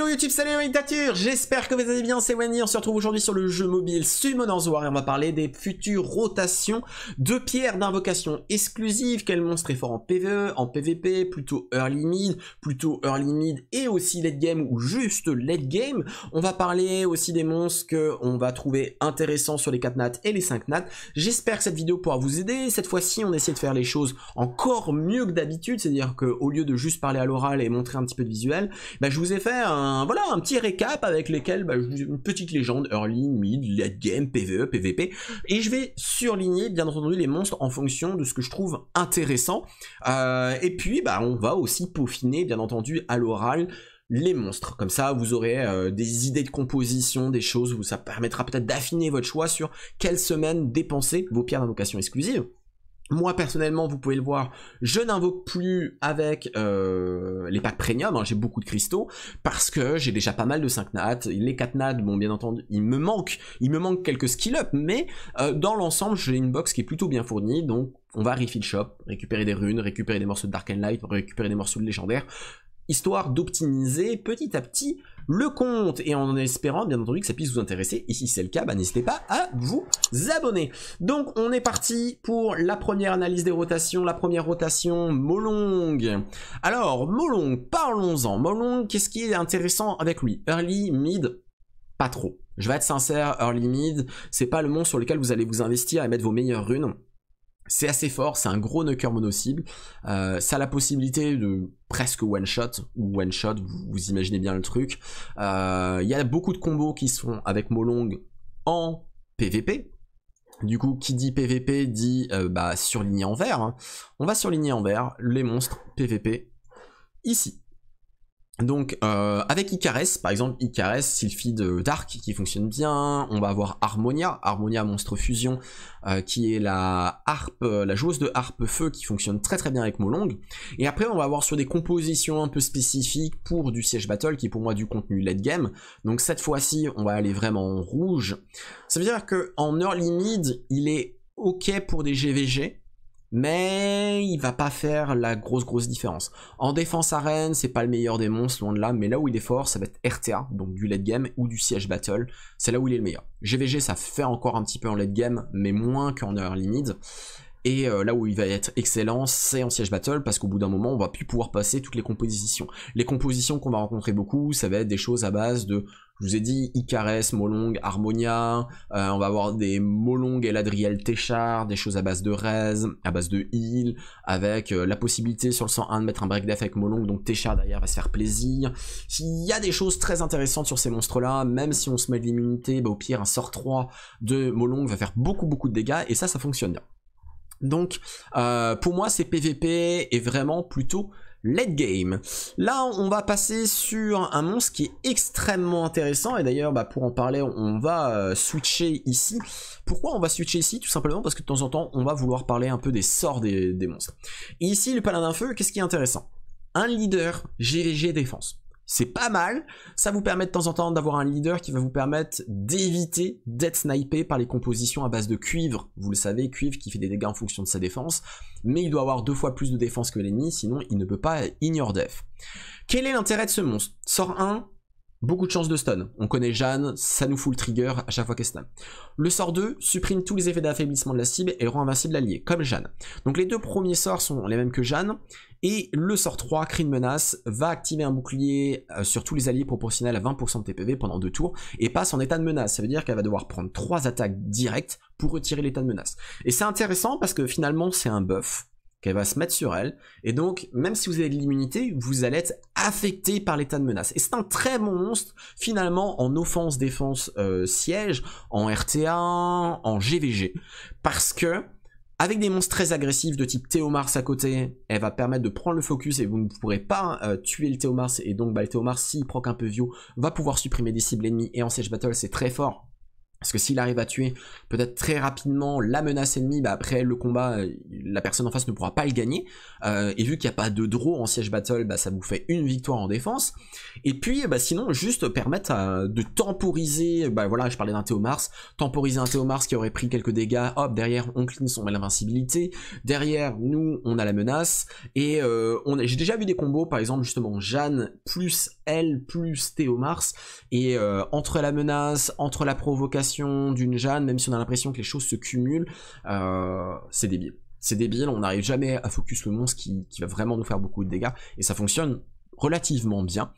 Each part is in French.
Hello YouTube, salut la J'espère que vous allez bien, c'est Wendy, on se retrouve aujourd'hui sur le jeu mobile Summoners War et on va parler des futures rotations de pierres d'invocation exclusives, quel monstre est fort en PvE, en PvP, plutôt early mid, plutôt early mid et aussi late game ou juste late game. On va parler aussi des monstres qu'on va trouver intéressants sur les 4 nats et les 5 nats. J'espère que cette vidéo pourra vous aider, cette fois-ci on essaie de faire les choses encore mieux que d'habitude, c'est-à-dire qu'au lieu de juste parler à l'oral et montrer un petit peu de visuel, bah, je vous ai fait un voilà, un petit récap avec lesquels bah, une petite légende, early, mid, late game, PvE, PvP, et je vais surligner bien entendu les monstres en fonction de ce que je trouve intéressant. Euh, et puis bah, on va aussi peaufiner bien entendu à l'oral les monstres. Comme ça, vous aurez euh, des idées de composition, des choses où ça permettra peut-être d'affiner votre choix sur quelle semaine dépenser vos pierres d'invocation exclusives. Moi personnellement, vous pouvez le voir, je n'invoque plus avec euh, les packs premium, hein, j'ai beaucoup de cristaux, parce que j'ai déjà pas mal de 5 nats, les 4 nats, bon bien entendu, il me manque, il me manque quelques skill-up, mais euh, dans l'ensemble, j'ai une box qui est plutôt bien fournie, donc on va refill shop, récupérer des runes, récupérer des morceaux de Dark and Light, récupérer des morceaux de légendaire, histoire d'optimiser petit à petit le compte et en espérant bien entendu que ça puisse vous intéresser et si c'est le cas bah, n'hésitez pas à vous abonner donc on est parti pour la première analyse des rotations la première rotation Molong alors Molong parlons-en Molong qu'est-ce qui est intéressant avec lui early mid pas trop je vais être sincère early mid c'est pas le monde sur lequel vous allez vous investir et mettre vos meilleures runes c'est assez fort, c'est un gros knocker mono-cible. Euh, ça a la possibilité de presque one-shot, ou one-shot, vous, imaginez bien le truc. Euh, il y a beaucoup de combos qui sont avec Molong en PvP. Du coup, qui dit PvP dit euh, bas surligné en vert. Hein. On va surligner en vert les monstres PvP ici. Donc euh, avec Icares, par exemple, Icares, Sylphie de Dark qui fonctionne bien, on va avoir Harmonia, Harmonia Monstre Fusion, euh, qui est la harpe, la joueuse de harpe feu qui fonctionne très très bien avec Molong. Et après on va avoir sur des compositions un peu spécifiques pour du Siege battle qui est pour moi du contenu late game. Donc cette fois-ci on va aller vraiment en rouge. Ça veut dire que en early mid il est ok pour des GVG, mais il va pas faire la grosse grosse différence. En défense arène, c'est pas le meilleur des monstres, loin de là, mais là où il est fort, ça va être RTA, donc du late game ou du siege battle, c'est là où il est le meilleur. GVG, ça fait encore un petit peu en late game, mais moins qu'en early mid. Et euh, là où il va être excellent, c'est en siège battle, parce qu'au bout d'un moment, on va plus pouvoir passer toutes les compositions. Les compositions qu'on va rencontrer beaucoup, ça va être des choses à base de je vous ai dit Icares, Molong, Harmonia, euh, on va avoir des Molong et l'Adriel Téchard, des choses à base de Rez, à base de Heal, avec euh, la possibilité sur le 101 de mettre un break d'effet avec Molong, donc Téchard derrière va se faire plaisir. Il y a des choses très intéressantes sur ces monstres-là, même si on se met de l'immunité, bah, au pire un sort 3 de Molong va faire beaucoup beaucoup de dégâts, et ça, ça fonctionne bien. Donc, euh, pour moi, c'est PVP et vraiment plutôt late game. Là, on va passer sur un monstre qui est extrêmement intéressant. Et d'ailleurs, bah, pour en parler, on va euh, switcher ici. Pourquoi on va switcher ici Tout simplement parce que de temps en temps, on va vouloir parler un peu des sorts des, monstres. ici, le paladin feu, qu'est-ce qui est intéressant Un leader GVG défense. C'est pas mal. Ça vous permet de temps en temps d'avoir un leader qui va vous permettre d'éviter d'être snipé par les compositions à base de cuivre. Vous le savez, cuivre qui fait des dégâts en fonction de sa défense. Mais il doit avoir deux fois plus de défense que l'ennemi, sinon il ne peut pas ignore def. Quel est l'intérêt de ce monstre Sort 1, Beaucoup de chances de stun. On connaît Jeanne, ça nous fout le trigger à chaque fois qu'elle stun. Le sort 2 supprime tous les effets d'affaiblissement de la cible et rend invincible l'allié, comme Jeanne. Donc les deux premiers sorts sont les mêmes que Jeanne. Et le sort 3, cri de menace, va activer un bouclier euh, sur tous les alliés proportionnel à 20% de TPV pendant deux tours et passe en état de menace. Ça veut dire qu'elle va devoir prendre trois attaques directes pour retirer l'état de menace. Et c'est intéressant parce que finalement c'est un buff qu'elle va se mettre sur elle. Et donc, même si vous avez de l'immunité, vous allez être affecté par l'état de menace. Et c'est un très bon monstre, finalement, en offense, défense, euh, siège, en RTA1, en GVG. Parce que, avec des monstres très agressifs de type Théomars à côté, elle va permettre de prendre le focus et vous ne pourrez pas euh, tuer le Théomars. Et donc, bah, le Théomars, s'il proc un peu vieux, va pouvoir supprimer des cibles ennemies. Et en siège battle, c'est très fort parce que s'il arrive à tuer peut-être très rapidement la menace ennemie, bah, après le combat, euh, la personne en face ne pourra pas le gagner. Euh, et vu qu'il n'y a pas de draw en siège battle, bah, ça vous fait une victoire en défense. Et puis eh bah, sinon, juste permettre euh, de temporiser, bah voilà, je parlais d'un Théomars, temporiser un Théomars qui aurait pris quelques dégâts, hop, derrière on clean son invincibilité, derrière nous on a la menace, et j'ai déjà vu des combos, par exemple justement Jeanne plus elle plus Théomars, et entre la menace, entre la provocation, d'une Jeanne, même si on a l'impression que les choses se cumulent, euh, c'est débile. C'est débile, on n'arrive jamais à focus le monstre qui, va vraiment nous faire beaucoup de dégâts, et ça fonctionne relativement bien.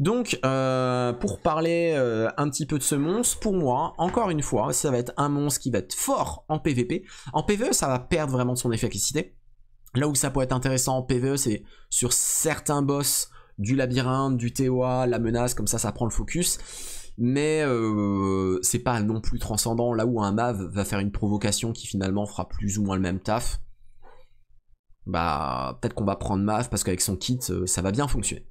Donc, euh, pour parler euh, un petit peu de ce monstre, pour moi, encore une fois, ça va être un monstre qui va être fort en PvP. En PvE, ça va perdre vraiment de son efficacité. Là où ça peut être intéressant en PvE, c'est sur certains boss du labyrinthe, du TOA, la menace, comme ça, ça prend le focus mais euh, c'est pas non plus transcendant là où un Mav va faire une provocation qui finalement fera plus ou moins le même taf. Bah peut-être qu'on va prendre Mav parce qu'avec son kit euh, ça va bien fonctionner.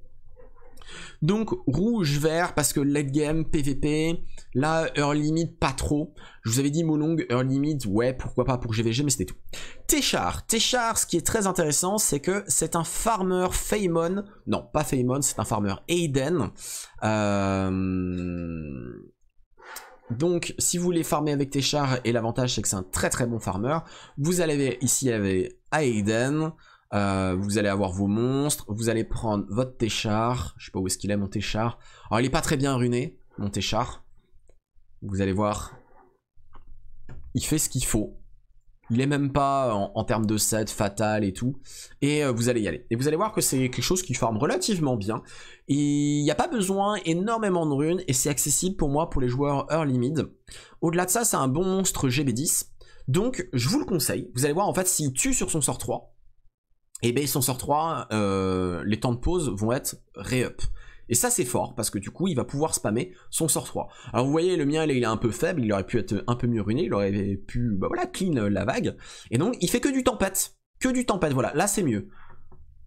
Donc rouge, vert, parce que late game, PVP, là, heure limite, pas trop. Je vous avais dit Molong, heure limite, ouais, pourquoi pas pour GVG, mais c'était tout. Téchar, Téchar, ce qui est très intéressant, c'est que c'est un farmer Feymon, non, pas Feymon, c'est un farmer Aiden. Euh, donc, si vous voulez farmer avec Téchar, et l'avantage c'est que c'est un très très bon farmer, vous allez ici avec Aiden, euh, vous allez avoir vos monstres, vous allez prendre votre Téchar, je sais pas où est-ce qu'il est mon Téchar. Alors il est pas très bien runé, mon Téchar. Vous allez voir, il fait ce qu'il faut. Il est même pas en, termes de set fatal et tout. Et euh, vous allez y aller. Et vous allez voir que c'est quelque chose qui forme relativement bien. Il n'y a pas besoin énormément de runes et c'est accessible pour moi pour les joueurs early mid. Au-delà de ça, c'est un bon monstre GB10. Donc je vous le conseille. Vous allez voir en fait s'il tue sur son sort 3 et eh bien sort 3, euh, les temps de pause vont être ré-up. Et ça c'est fort parce que du coup il va pouvoir spammer son sort 3. Alors vous voyez le mien il est un peu faible, il aurait pu être un peu mieux ruiné, il aurait pu bah voilà clean euh, la vague. Et donc il fait que du tempête, que du tempête voilà là c'est mieux.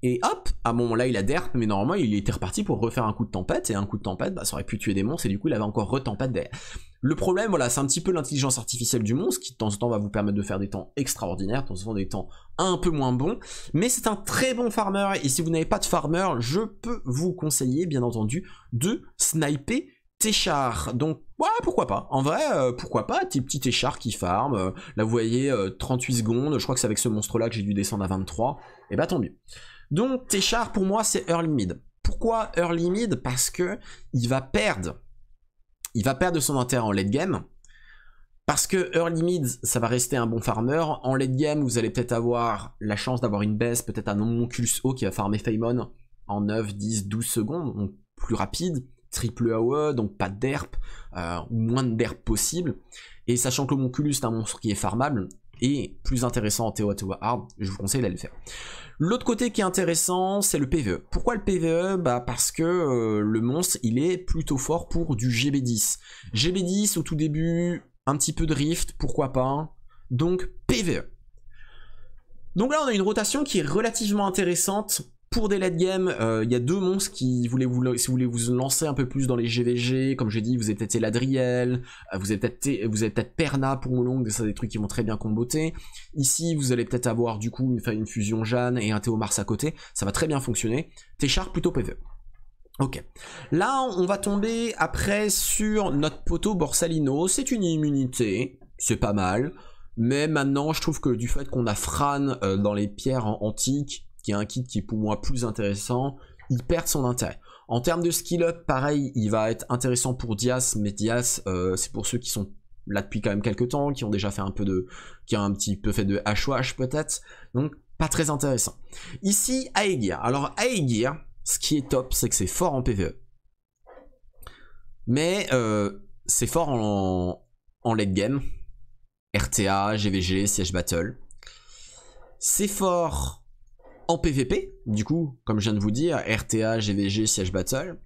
Et hop, à un moment là, il a mais normalement, il était reparti pour refaire un coup de tempête, et un coup de tempête, bah, ça aurait pu tuer des monstres, et du coup, il avait encore retempête derrière. Le problème, voilà, c'est un petit peu l'intelligence artificielle du monstre, qui de temps en temps va vous permettre de faire des temps extraordinaires, de temps en temps des temps un peu moins bons, mais c'est un très bon farmer, et si vous n'avez pas de farmer, je peux vous conseiller, bien entendu, de sniper Téchard. Donc, Ouais, pourquoi pas. En vrai, euh, pourquoi pas. tes petit échar qui farm. Euh, là, vous voyez, 38 euh, secondes. Je crois que c'est avec ce monstre-là que j'ai dû descendre à 23. Et bah, tant mieux. Donc, échar pour moi, c'est early mid. Pourquoi early mid Parce que il va perdre. Il va perdre son intérêt en late game. Parce que early mid, ça va rester un bon farmer. En late game, vous allez peut-être avoir la chance d'avoir une baisse, peut-être un non-monculus haut qui va farmer Faimon en 9, 10, 12 secondes, donc plus rapide triple AOE, donc pas de euh, ou moins de derp possible. Et sachant que l'homonculus est un monstre qui est farmable, et plus intéressant en Théo je vous conseille d'aller le faire. L'autre côté qui est intéressant, c'est le PvE. Pourquoi le PvE bah Parce que euh, le monstre, il est plutôt fort pour du GB10. GB10 au tout début, un petit peu de rift, pourquoi pas. Hein. Donc PvE. Donc là, on a une rotation qui est relativement intéressante pour des late game euh, il y a deux monstres qui vous, si vous voulez vous lancer un peu plus dans les GVG, comme j'ai dit, vous avez peut-être Eladriel, euh, vous avez peut-être vous êtes peut-être Perna pour Moulong, ça des trucs qui vont très bien comboter. Ici, vous allez peut-être avoir du coup une, fusion Jeanne et un Théomars à côté, ça va très bien fonctionner. Téchar plutôt PV. E. Ok. Là, on va tomber après sur notre poteau Borsalino. C'est une immunité, c'est pas mal. Mais maintenant, je trouve que du fait qu'on a Fran euh, dans les pierres antiques, qui est un kit qui est pour moi plus intéressant, il perd son intérêt. En termes de skill up, pareil, il va être intéressant pour Dias, mais Dias, euh, c'est pour ceux qui sont là depuis quand même quelques temps, qui ont déjà fait un peu de. qui ont un petit peu fait de HOH peut-être. Donc, pas très intéressant. Ici, Aegir. E Alors, Aegir, e ce qui est top, c'est que c'est fort en PvE. Mais euh, c'est fort en, en late game. RTA, GVG, Siege Battle. C'est fort en PvP, du coup, comme je viens de vous dire, RTA, GVG, Siege Battle.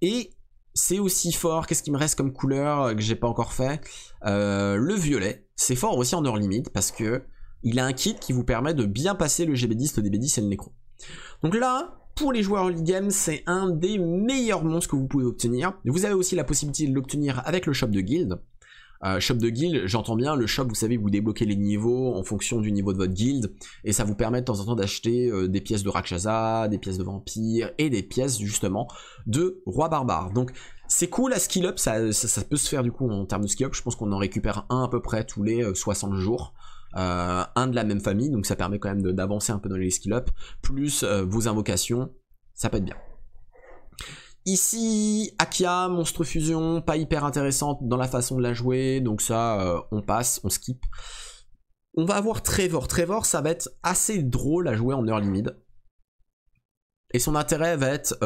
Et c'est aussi fort, qu'est-ce qui me reste comme couleur euh, que j'ai pas encore fait euh, Le violet, c'est fort aussi en hors limite parce que il a un kit qui vous permet de bien passer le GB10, le DB10 et le Necro. Donc là, pour les joueurs early game, c'est un des meilleurs monstres que vous pouvez obtenir. Vous avez aussi la possibilité de l'obtenir avec le shop de guild. Euh, shop de guild, j'entends bien, le shop, vous savez, vous débloquez les niveaux en fonction du niveau de votre guild, et ça vous permet de temps en temps d'acheter euh, des pièces de Rakshasa, des pièces de vampire, et des pièces justement de roi barbare. Donc c'est cool à skill up, ça, peut se faire du coup en termes de skill up, je pense qu'on en récupère un à peu près tous les 60 euh, jours. un de la même famille, donc ça permet quand même d'avancer un peu dans les skill up, plus vos invocations, ça peut être bien. Ici, Akia, monstre fusion, pas hyper intéressante dans la façon de la jouer, donc ça, euh, on passe, on skip. On va avoir Trevor. Trevor, ça va être assez drôle à jouer en heure limite. Et son intérêt va être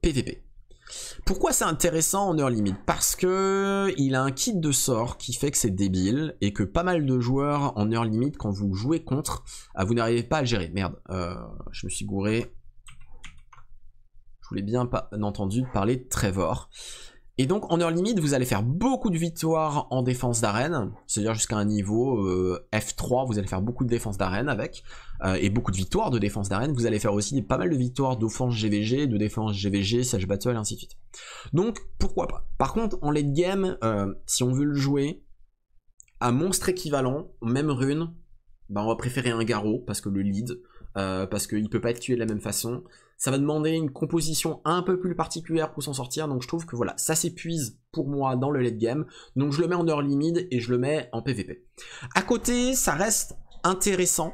PVP. Euh, Pourquoi c'est intéressant en heure limite Parce que il a un kit de sort qui fait que c'est débile et que pas mal de joueurs en heure limite, quand vous jouez contre, ah, vous n'arrivez pas à le gérer. Merde, euh, je me suis gouré voulais bien pas, entendu parler de Trevor. Et donc en heure limite, vous allez faire beaucoup de victoires en défense d'arène, c'est-à-dire jusqu'à un niveau euh, F3, vous allez faire beaucoup de défense d'arène avec, euh, et beaucoup de victoires de défense d'arène, vous allez faire aussi pas mal de victoires d'offense GVG, de défense GVG, Sage Battle, et ainsi de suite. Donc pourquoi pas. Par contre, en late game, euh, si on veut le jouer à monstre équivalent, même rune, ben, on va préférer un garrot, parce que le lead, parce qu'il ne peut pas être tué de la même façon, ça va demander une composition un peu plus particulière pour s'en sortir, donc je trouve que voilà, ça s'épuise pour moi dans le late game, donc je le mets en heure limite et je le mets en PvP. À côté, ça reste intéressant,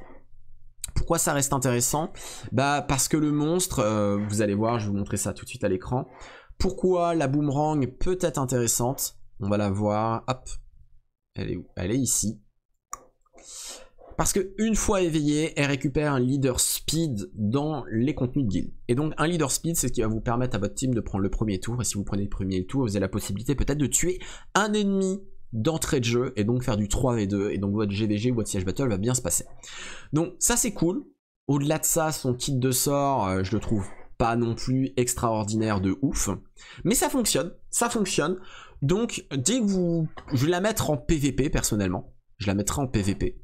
pourquoi ça reste intéressant Bah parce que le monstre, euh, vous allez voir, je vais vous montrer ça tout de suite à l'écran. Pourquoi la boomerang peut être intéressante On va la voir. Hop. Elle est où Elle est ici. Parce que une fois éveillée, elle récupère un leader speed dans les contenus de guild. Et donc un leader speed, c'est ce qui va vous permettre à votre team de prendre le premier tour. Et si vous prenez le premier tour, vous avez la possibilité peut-être de tuer un ennemi d'entrée de jeu et donc faire du 3v2 et donc votre GVG ou votre Siege battle va bien se passer. Donc ça c'est cool. Au-delà de ça, son kit de sort, euh, je le trouve pas non plus extraordinaire de ouf, mais ça fonctionne, ça fonctionne. Donc dès que vous, je vais la mettre en PVP personnellement, je la mettrai en PVP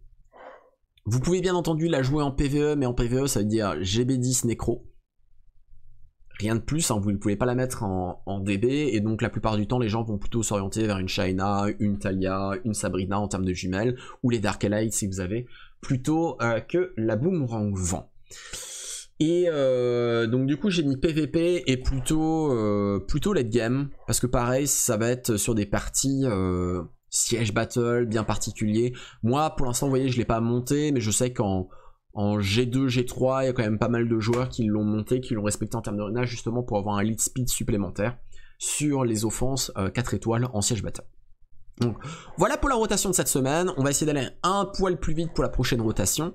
vous pouvez bien entendu la jouer en PVE, mais en PVE ça veut dire GB10 Necro. Rien de plus, hein, vous ne pouvez pas la mettre en, DB, et donc la plupart du temps les gens vont plutôt s'orienter vers une Shaina, une Talia, une Sabrina en termes de jumelles, ou les Dark Elite si vous avez, plutôt euh, que la Boomerang Vent. Et euh, donc du coup j'ai mis PVP et plutôt, euh, plutôt late game, parce que pareil ça va être sur des parties siège battle bien particulier. Moi, pour l'instant, vous voyez, je l'ai pas monté, mais je sais qu'en en G2, G3, il y a quand même pas mal de joueurs qui l'ont monté, qui l'ont respecté en termes de renage, justement pour avoir un lead speed supplémentaire sur les offenses 4 euh, étoiles en siège battle. Donc voilà pour la rotation de cette semaine, on va essayer d'aller un poil plus vite pour la prochaine rotation.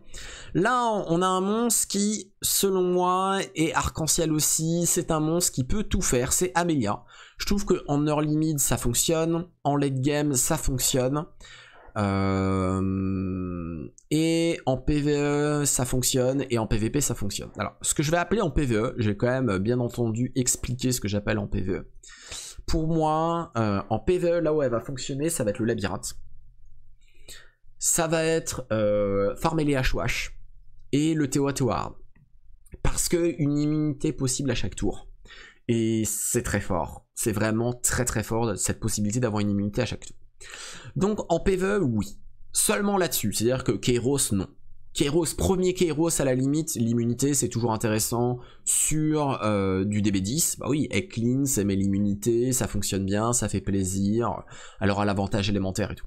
Là on a un monstre qui selon moi est arc-en-ciel aussi, c'est un monstre qui peut tout faire, c'est Amelia. Je trouve qu'en early mid ça fonctionne, en late game ça fonctionne. Euh, et en PVE ça fonctionne et en PVP ça fonctionne. Alors ce que je vais appeler en PVE, j'ai quand même euh, bien entendu expliqué ce que j'appelle en PVE. Pour moi, euh, en PVE là où elle va fonctionner, ça va être le labyrinthe. Ça va être euh, farmer les HOH et le TOA Toward. Parce que une immunité possible à chaque tour. Et c'est très fort. C'est vraiment très très fort cette possibilité d'avoir une immunité à chaque tour. Donc en PvE, oui. Seulement là-dessus. C'est-à-dire que Kairos, non. Kairos, premier Kairos à la limite, l'immunité c'est toujours intéressant sur euh, du DB10. Bah oui, elle clean, l'immunité, ça fonctionne bien, ça fait plaisir, elle aura l'avantage élémentaire et tout.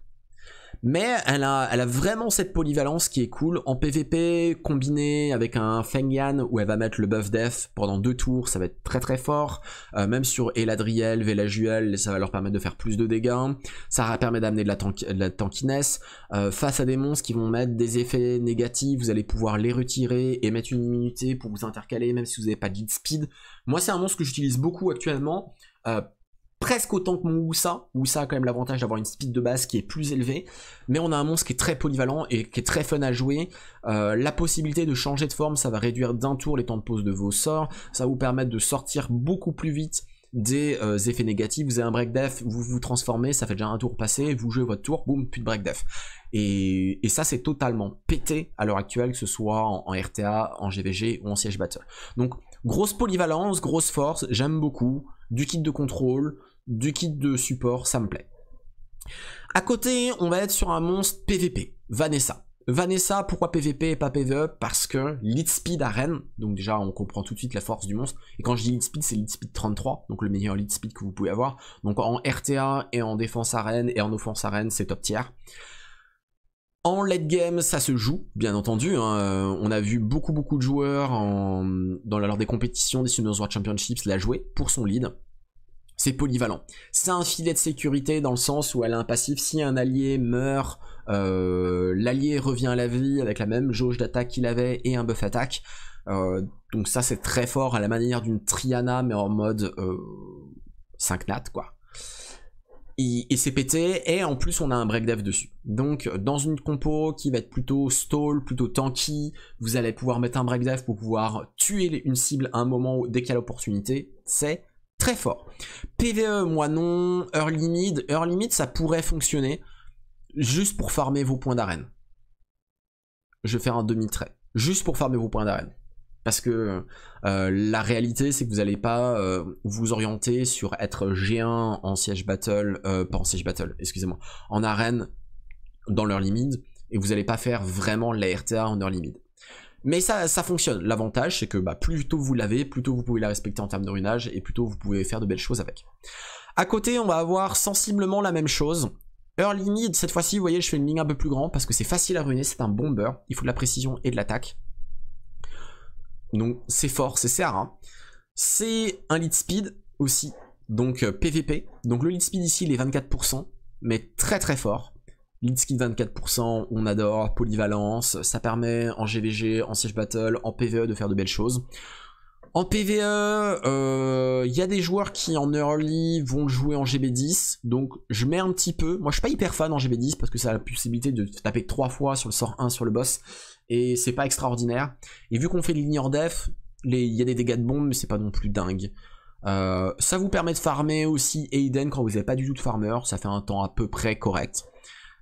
Mais elle a, elle a vraiment cette polyvalence qui est cool. En PvP, combiné avec un Feng où elle va mettre le buff death pendant deux tours, ça va être très très fort. Euh, même sur Eladriel, Velajuel, ça va leur permettre de faire plus de dégâts. Ça permet d'amener de la, tankiness. Euh, face à des monstres qui vont mettre des effets négatifs, vous allez pouvoir les retirer et mettre une immunité pour vous intercaler, même si vous n'avez pas de speed. Moi, c'est un monstre que j'utilise beaucoup actuellement. Euh, presque autant que mon Oussa. Oussa a quand même l'avantage d'avoir une speed de base qui est plus élevée, mais on a un monstre qui est très polyvalent et qui est très fun à jouer. Euh, la possibilité de changer de forme, ça va réduire d'un tour les temps de pause de vos sorts, ça va vous permettre de sortir beaucoup plus vite des euh, effets négatifs, vous avez un break def, vous vous transformez, ça fait déjà un tour passer, vous jouez votre tour, boum, plus de break def. Et, ça c'est totalement pété à l'heure actuelle, que ce soit en, RTA, en GVG ou en siège battle. Donc grosse polyvalence, grosse force, j'aime beaucoup, du kit de contrôle, du kit de support, ça me plaît. À côté, on va être sur un monstre PVP, Vanessa. Vanessa, pourquoi PVP et pas PVE Parce que lead speed à donc déjà on comprend tout de suite la force du monstre, et quand je dis lead speed, c'est lead speed 33, donc le meilleur lead speed que vous pouvez avoir. Donc en RTA et en défense à et en offense à c'est top tier. En late game, ça se joue, bien entendu. Hein. Euh, on a vu beaucoup beaucoup de joueurs dans lors des compétitions des Summoners World Championships la jouer pour son lead c'est polyvalent. C'est un filet de sécurité dans le sens où elle a un passif, si un allié meurt, euh, l'allié revient à la vie avec la même jauge d'attaque qu'il avait et un buff attaque. Euh, donc ça c'est très fort à la manière d'une Triana mais en mode 5 euh, nat quoi. Et, c'est pété et en plus on a un break breakdev dessus. Donc dans une compo qui va être plutôt stall, plutôt tanky, vous allez pouvoir mettre un break breakdev pour pouvoir tuer une cible à un moment où, dès qu'il y a l'opportunité. C'est très fort. PVE, moi non. Early mid, early mid, ça pourrait fonctionner juste pour farmer vos points d'arène. Je vais faire un demi-trait. Juste pour farmer vos points d'arène. Parce que euh, la réalité, c'est que vous n'allez pas euh, vous orienter sur être G1 en siège battle, euh, pas en siège battle, excusez-moi, en arène dans leur limite, et vous n'allez pas faire vraiment la RTA en leur limite. Mais ça, ça fonctionne. L'avantage, c'est que bah, plus tôt vous l'avez, plus tôt vous pouvez la respecter en termes de ruinage et plus tôt vous pouvez faire de belles choses avec. À côté, on va avoir sensiblement la même chose. Early mid, cette fois-ci, vous voyez, je fais une ligne un peu plus grande parce que c'est facile à ruiner, c'est un bomber, il faut de la précision et de l'attaque. Donc c'est fort, c'est cr hein. C'est un lead speed aussi, donc PVP. Euh, donc le lead speed ici, il est 24%, mais très très fort. Litski 24%, on adore, polyvalence, ça permet en GVG, en siege battle, en PvE de faire de belles choses. En PvE, il euh, y a des joueurs qui en early vont le jouer en GB10, donc je mets un petit peu, moi je suis pas hyper fan en GB10 parce que ça a la possibilité de taper 3 fois sur le sort 1 sur le boss, et c'est pas extraordinaire. Et vu qu'on fait de l'ignore def, il y a des dégâts de bombe mais c'est pas non plus dingue. Euh, ça vous permet de farmer aussi Aiden quand vous n'avez pas du tout de farmer, ça fait un temps à peu près correct.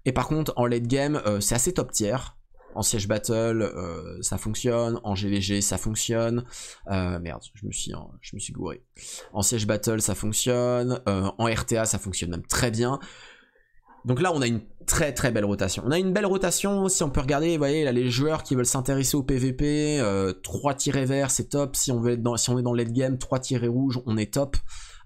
Et par contre, en late game, euh, c'est assez top tier. En siège battle, euh, ça fonctionne. En GVG, ça fonctionne. Euh, merde, je me, suis, hein, je me suis gouré. En siège battle, ça fonctionne. en RTA, ça fonctionne même très bien. Donc là, on a une très très belle rotation. On a une belle rotation, si on peut regarder, vous voyez, là, les joueurs qui veulent s'intéresser au PVP, 3 tirés verts, c'est top. Si on, veut dans, si on est dans late game, 3 tirés rouges, on est top.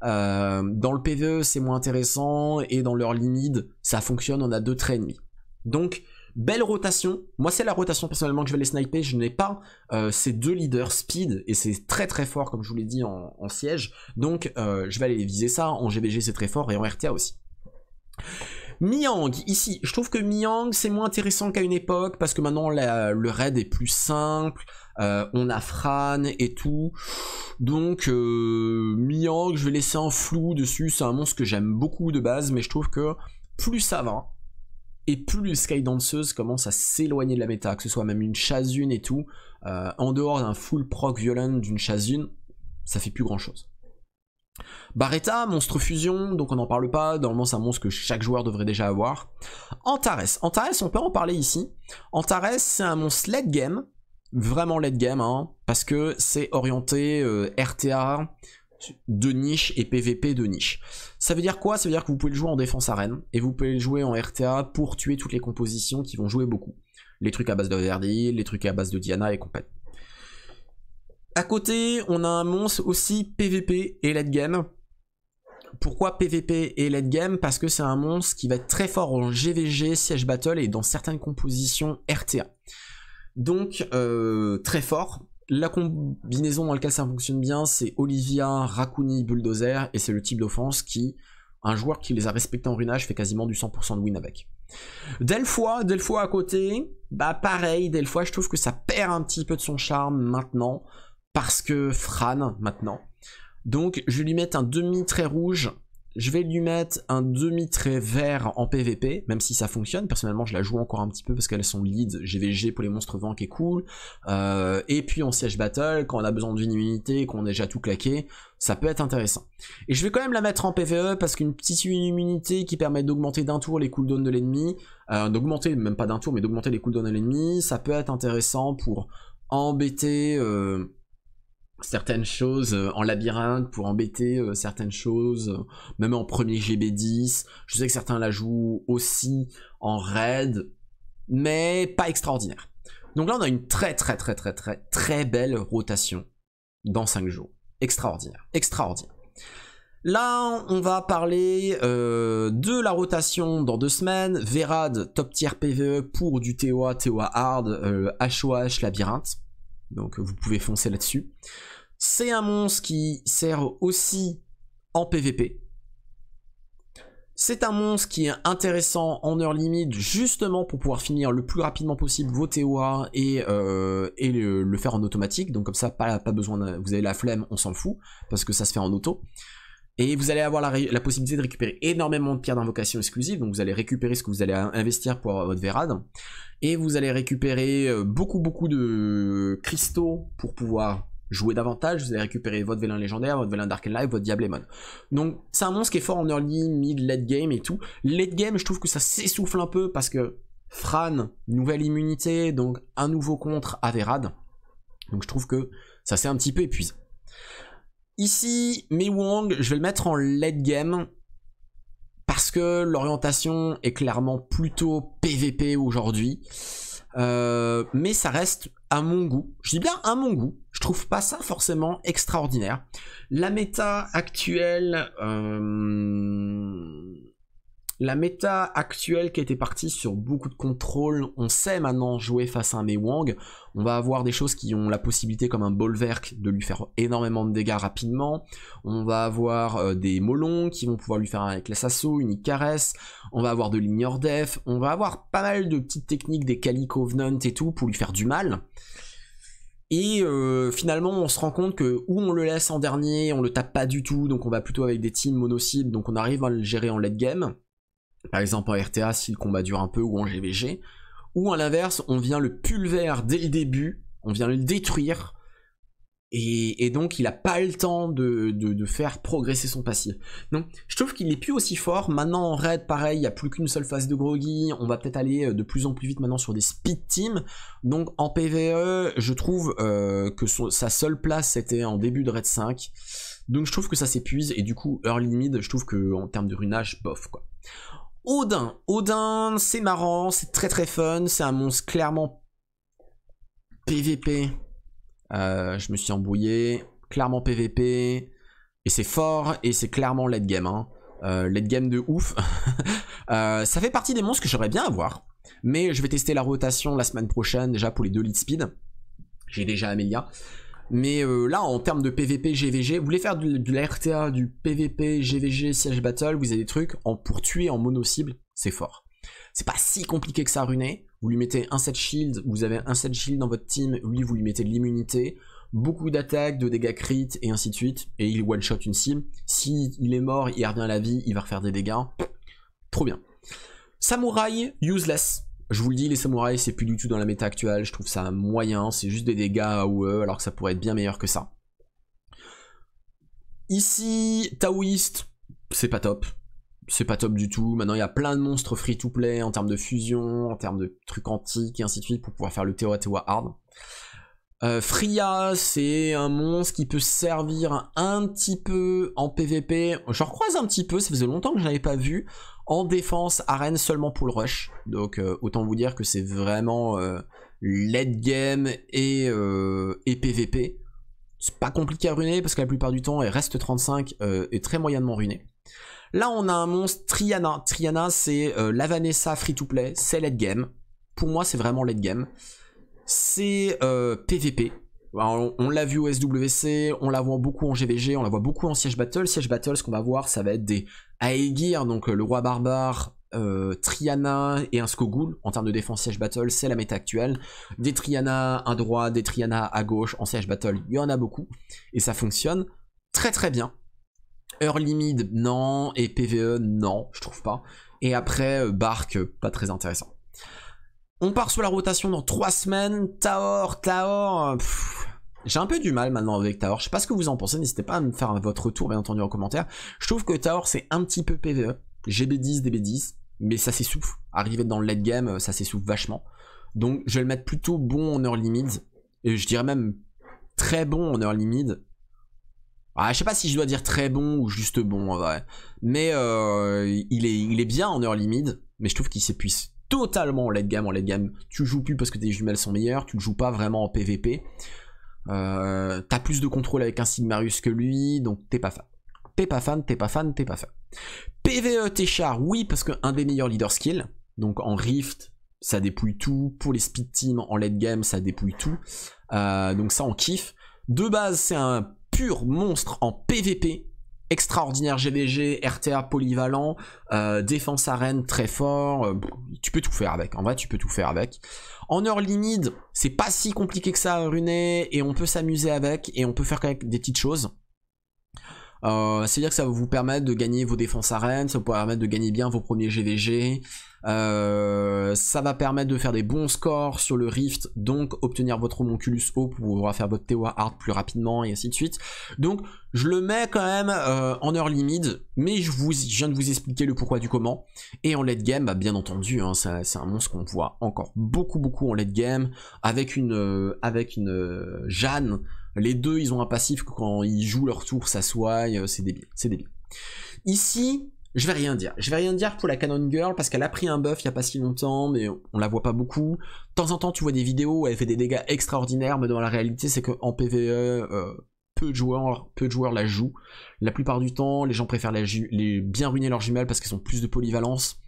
Euh, dans le PvE, c'est moins intéressant, et dans leur limite, ça fonctionne, on a deux traits ennemis. Donc, belle rotation. Moi, c'est la rotation personnellement que je vais aller sniper. Je n'ai pas euh, ces deux leaders speed, et c'est très très fort, comme je vous l'ai dit, en, siège. Donc, euh, je vais aller viser ça. En GBG, c'est très fort, et en RTA aussi. Miang, ici, je trouve que Miang, c'est moins intéressant qu'à une époque, parce que maintenant, le raid est plus simple, euh, on a Fran et tout. Donc, euh, Miang, je vais laisser un flou dessus, c'est un monstre que j'aime beaucoup de base, mais je trouve que plus ça va, et plus Sky Danseuse commence à s'éloigner de la méta, que ce soit même une chasune et tout, euh, en dehors d'un full proc violent d'une chasune, ça fait plus grand chose. Barretta, monstre fusion, donc on n'en parle pas, normalement c'est un monstre que chaque joueur devrait déjà avoir. Antares, Antares on peut en parler ici. Antares c'est un monstre late game, vraiment late game, hein, parce que c'est orienté euh, RTA de niche et PVP de niche. Ça veut dire quoi Ça veut dire que vous pouvez le jouer en défense arène, et vous pouvez le jouer en RTA pour tuer toutes les compositions qui vont jouer beaucoup. Les trucs à base de Verdi, les trucs à base de Diana et compagnie. À côté, on a un monstre aussi PVP et LED game. Pourquoi PVP et LED game Parce que c'est un monstre qui va être très fort en GVG, siège battle et dans certaines compositions RTA. Donc euh, très fort. La combinaison dans laquelle ça fonctionne bien, c'est Olivia, Rakuni, Bulldozer, et c'est le type d'offense qui, un joueur qui les a respectés en runage, fait quasiment du 100% de win avec. Delphoi, Delphoi à côté, bah pareil, Delphoi, je trouve que ça perd un petit peu de son charme maintenant parce que Fran maintenant. Donc je vais lui mettre un demi-trait rouge, je vais lui mettre un demi-trait vert en PVP, même si ça fonctionne, personnellement je la joue encore un petit peu parce qu'elles sont lead GVG pour les monstres vents qui est cool, euh, et puis en siège battle, quand on a besoin d'une immunité, qu'on a déjà tout claqué, ça peut être intéressant. Et je vais quand même la mettre en PVE parce qu'une petite immunité qui permet d'augmenter d'un tour les cooldowns de l'ennemi, euh, d'augmenter, même pas d'un tour, mais d'augmenter les cooldowns de l'ennemi, ça peut être intéressant pour embêter... Euh, certaines choses euh, en labyrinthe pour embêter euh, certaines choses, euh, même en premier GB10. Je sais que certains la jouent aussi en raid, mais pas extraordinaire. Donc là, on a une très très très très très très belle rotation dans 5 jours. Extraordinaire, extraordinaire. Là, on va parler de la rotation dans deux semaines. Verad top tier PVE pour du TOA, TOA hard, HOH, labyrinthe. Donc vous pouvez foncer là-dessus. C'est un monstre qui sert aussi en PvP. C'est un monstre qui est intéressant en heure limite justement pour pouvoir finir le plus rapidement possible vos TOA et, euh, le, faire en automatique. Donc comme ça, pas, pas besoin, vous avez la flemme, on s'en fout, parce que ça se fait en auto. Et vous allez avoir la, possibilité de récupérer énormément de pierres d'invocation exclusives, donc vous allez récupérer ce que vous allez investir pour votre Vérad. Et vous allez récupérer euh, beaucoup beaucoup de cristaux pour pouvoir Jouer davantage, vous allez récupérer votre vélin légendaire, votre vélin Dark and Life, votre Diablemon. Donc c'est un monstre qui est fort en early, mid, late game et tout. Late game, je trouve que ça s'essouffle un peu parce que Fran, nouvelle immunité, donc un nouveau contre Averad. Donc je trouve que ça s'est un petit peu épuisé. Ici, Meiwang, je vais le mettre en late game parce que l'orientation est clairement plutôt PVP aujourd'hui. Euh, mais ça reste à mon goût. Je dis bien à mon goût. Je trouve pas ça forcément extraordinaire. La méta actuelle. Euh, la méta actuelle qui a été partie sur beaucoup de contrôle, on sait maintenant jouer face à un Mewang. On va avoir des choses qui ont la possibilité, comme un Bolverk, de lui faire énormément de dégâts rapidement. On va avoir euh, des Molons qui vont pouvoir lui faire un la Asso, une Icaresse, On va avoir de l'ignore On va avoir pas mal de petites techniques, des Kali Covenant et tout, pour lui faire du mal. Et euh, finalement, on se rend compte que où on le laisse en dernier, on le tape pas du tout, donc on va plutôt avec des teams mono donc on arrive à le gérer en late game par exemple en RTA si le combat dure un peu ou en GVG, ou à l'inverse, on vient le pulvère dès le début, on vient le détruire, et, donc il n'a pas le temps de, faire progresser son passif. Donc je trouve qu'il n'est plus aussi fort, maintenant en raid pareil, il n'y a plus qu'une seule phase de groggy, on va peut-être aller euh, de plus en plus vite maintenant sur des speed teams, donc en PvE, je trouve euh, que sa seule place c'était en début de raid 5, donc je trouve que ça s'épuise, et du coup early mid, je trouve que en termes de runage, bof quoi. Odin. Odin, c'est marrant, c'est très très fun, c'est un monstre clairement PVP. Euh, je me suis embrouillé. Clairement PVP. Et c'est fort, et c'est clairement late game. Hein. Euh, late game de ouf. Euh, ça fait partie des monstres que j'aimerais bien avoir. Mais je vais tester la rotation la semaine prochaine, déjà pour les deux lead speed. J'ai déjà Amelia. Mais euh, là, en termes de PVP, GVG, vous voulez faire de, la RTA, du PVP, GVG, Siege Battle, vous avez des trucs en, pour tuer en mono-cible, c'est fort. C'est pas si compliqué que ça à Vous lui mettez un set shield, vous avez un set shield dans votre team, lui, vous lui mettez de l'immunité, beaucoup d'attaques, de dégâts crit, et ainsi de suite, et il one-shot une cible. S'il est mort, il revient à la vie, il va refaire des dégâts. Trop bien. Samouraï, useless. Je vous le dis, les samouraïs, c'est plus du tout dans la méta actuelle. Je trouve ça moyen. C'est juste des dégâts AOE, alors que ça pourrait être bien meilleur que ça. Ici, taoïste, c'est pas top. C'est pas top du tout. Maintenant, il y a plein de monstres free-to-play en termes de fusion, en termes de trucs antiques et ainsi de suite pour pouvoir faire le à théo hard. Euh, Fria, c'est un monstre qui peut servir un petit peu en PvP. J'en croise un petit peu, ça faisait longtemps que je n'avais pas vu. En défense, Arène seulement pour le rush. Donc euh, autant vous dire que c'est vraiment euh, game et, euh, et PVP. C'est pas compliqué à ruiner parce que la plupart du temps, elle reste 35 est très moyennement ruiné Là, on a un monstre Triana. Triana, c'est la Vanessa free to play, c'est late game. Pour moi, c'est vraiment late game. C'est PVP, on, on l'a vu au SWC, on la voit beaucoup en GVG, on la voit beaucoup en Siege battle. Siege battle, ce qu'on va voir, ça va être des Aegir, donc euh, le roi barbare, euh, Triana et un Skogul, en termes de défense siège battle, c'est la méta actuelle. Des Triana à droite, des Triana à gauche en siège battle, il y en a beaucoup et ça fonctionne très très bien. Early mid, non, et PVE, non, je trouve pas. Et après, euh, Bark, pas très intéressant. On part sur la rotation dans 3 semaines. Taor, Taor, j'ai un peu du mal maintenant avec Taor, je sais pas ce que vous en pensez, n'hésitez pas à me faire votre retour bien entendu en commentaire. Je trouve que Taor c'est un petit peu PvE, GB10, DB10, mais ça s'essouffle. Arriver dans le late game, euh, ça s'essouffle vachement. Donc je vais le mettre plutôt bon en heure limite. et je dirais même très bon en heure limite. Ah, je sais pas si je dois dire très bon ou juste bon en vrai, mais euh, il, est, il est bien en heure limite. mais je trouve qu'il s'épuise totalement en late game. En late game, tu joues plus parce que tes jumelles sont meilleures, tu le joues pas vraiment en PvP. Euh, t'as plus de contrôle avec un Sigmarius que lui, donc t'es pas fan. T'es pas fan, t'es pas fan, t'es pas fan. PVE char, oui, parce que Un des meilleurs leader skills, donc en Rift, ça dépouille tout. Pour les speed teams, en late game, ça dépouille tout. Euh, donc ça, on kiffe. De base, c'est un pur monstre en PVP extraordinaire GBG, RTA polyvalent, euh, défense arène très fort, euh, tu peux tout faire avec, en vrai tu peux tout faire avec. En heure limite, c'est pas si compliqué que ça à runer, et on peut s'amuser avec, et on peut faire des petites choses. Euh, c'est-à-dire que ça va vous permettre de gagner vos défenses arènes, ça va vous permettre de gagner bien vos premiers GVG, euh, ça va permettre de faire des bons scores sur le Rift, donc obtenir votre homonculus haut pour pouvoir faire votre TOA hard plus rapidement et ainsi de suite. Donc je le mets quand même euh, en heure limite mais je, vous, viens de vous expliquer le pourquoi du comment. Et en late game, bah, bien entendu, hein, c'est un monstre qu'on voit encore beaucoup beaucoup en late game, avec une, avec une Jeanne les deux, ils ont un passif que quand ils jouent leur tour, ça soigne, euh, c'est débile, c'est débile. Ici, je vais rien dire. Je vais rien dire pour la Canon Girl parce qu'elle a pris un buff il y a pas si longtemps, mais on la voit pas beaucoup. De temps en temps, tu vois des vidéos où elle fait des dégâts extraordinaires, mais dans la réalité, c'est qu'en PVE, euh, peu de joueurs, peu de joueurs la jouent. La plupart du temps, les gens préfèrent bien ruiner leur jumelle, parce qu'ils ont plus de polyvalence.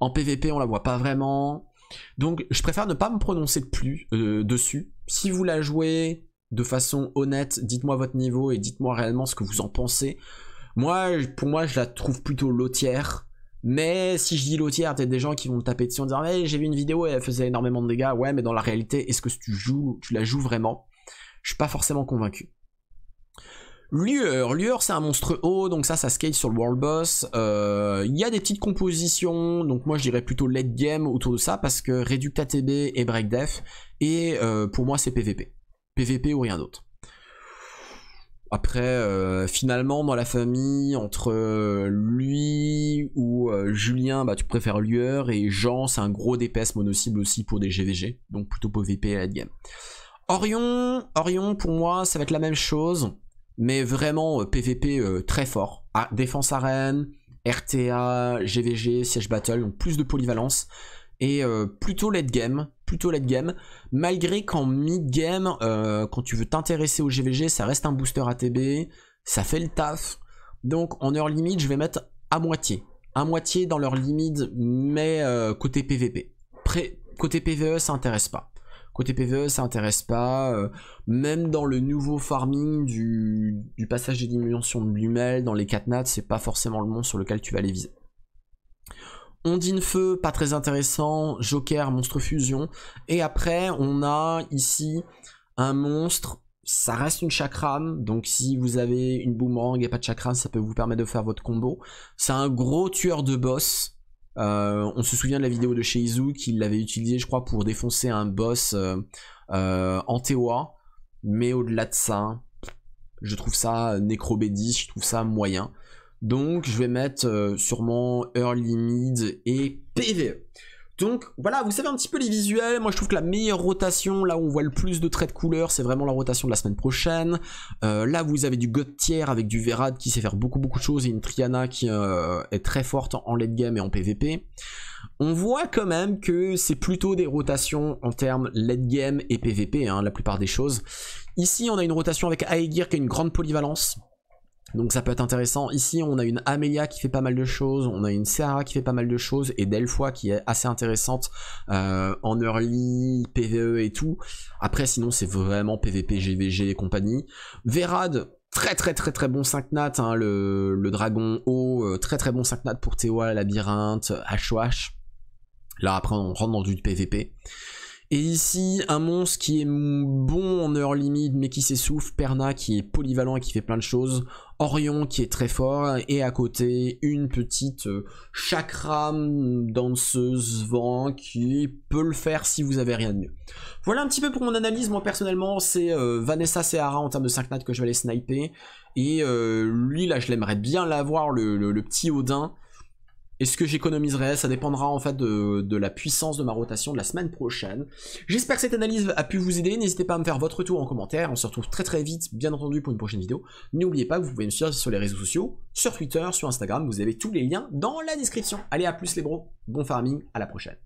En PVP, on la voit pas vraiment. Donc, je préfère ne pas me prononcer de plus euh, dessus. Si vous la jouez, de façon honnête, dites-moi votre niveau et dites-moi réellement ce que vous en pensez. Moi, pour moi, je la trouve plutôt lotière. Mais si je dis lotière, tu des gens qui vont me taper dessus en disant Mais j'ai vu une vidéo et elle faisait énormément de dégâts. Ouais, mais dans la réalité, est-ce que tu joues, tu la joues vraiment Je suis pas forcément convaincu. Lueur, Lueur c'est un monstre haut, donc ça, ça scale sur le World Boss. Il euh, y a des petites compositions, donc moi je dirais plutôt late game autour de ça, parce que Reducta ATB et break Death et euh, pour moi c'est PVP. PVP ou rien d'autre. Après, euh, finalement, dans la famille, entre euh, lui ou euh, Julien, bah, tu préfères Lueur, et Jean, c'est un gros DPS mono-cible aussi pour des GVG, donc plutôt PVP à la game. Orion, Orion, pour moi, ça va être la même chose, mais vraiment PVP très fort. Ah, défense arène, RTA, GVG, siège battle, donc plus de polyvalence et euh, plutôt late game, plutôt late game, malgré qu'en mid game, euh, quand tu veux t'intéresser au GVG, ça reste un booster ATB, ça fait le taf. Donc en heure limite, je vais mettre à moitié, à moitié dans leur limite, mais euh, côté PVP. côté PVE, ça intéresse pas. Côté PVE, ça intéresse pas. même dans le nouveau farming du, passage des dimensions de l'humel, dans les 4 nats, c'est pas forcément le monde sur lequel tu vas les viser. Ondine Feu, pas très intéressant, Joker, Monstre Fusion, et après on a ici un monstre, ça reste une chakram, donc si vous avez une boomerang et pas de chakram, ça peut vous permettre de faire votre combo. C'est un gros tueur de boss, euh, on se souvient de la vidéo de chez qui l'avait utilisé, je crois, pour défoncer un boss euh, euh, en Mais au-delà de ça, je trouve ça nécrobédiste, je trouve ça moyen. Donc je vais mettre euh, sûrement early mid et PVE. Donc voilà, vous savez un petit peu les visuels. Moi je trouve que la meilleure rotation, là où on voit le plus de traits de couleur, c'est vraiment la rotation de la semaine prochaine. Euh, là vous avez du tier avec du Verad qui sait faire beaucoup beaucoup de choses et une Triana qui euh, est très forte en late game et en PvP. On voit quand même que c'est plutôt des rotations en termes late game et PvP, hein, la plupart des choses. Ici on a une rotation avec Aegir qui a une grande polyvalence. Donc ça peut être intéressant. Ici, on a une Amelia qui fait pas mal de choses, on a une Seara qui fait pas mal de choses, et Delphoi qui est assez intéressante euh, en early, PvE et tout. Après, sinon, c'est vraiment PvP, GVG et compagnie. Verad, très très très très bon 5 nat, hein, le, dragon haut, euh, très très bon 5 nat pour Théo, Labyrinthe, HOH. Là, après, on rentre dans du PvP. Et ici, un monstre qui est bon en heure limite mais qui s'essouffle, Perna qui est polyvalent et qui fait plein de choses, Orion qui est très fort, et à côté, une petite euh, chakra danseuse vent qui peut le faire si vous avez rien de mieux. Voilà un petit peu pour mon analyse, moi personnellement, c'est euh, Vanessa Sehara en termes de 5 que je vais aller sniper, et euh, lui là je l'aimerais bien l'avoir, le, petit Odin, est-ce que j'économiserai Ça dépendra en fait de, la puissance de ma rotation de la semaine prochaine. J'espère que cette analyse a pu vous aider. N'hésitez pas à me faire votre retour en commentaire. On se retrouve très très vite, bien entendu, pour une prochaine vidéo. N'oubliez pas que vous pouvez me suivre sur les réseaux sociaux, sur Twitter, sur Instagram. Vous avez tous les liens dans la description. Allez, à plus les bros. Bon farming, à la prochaine.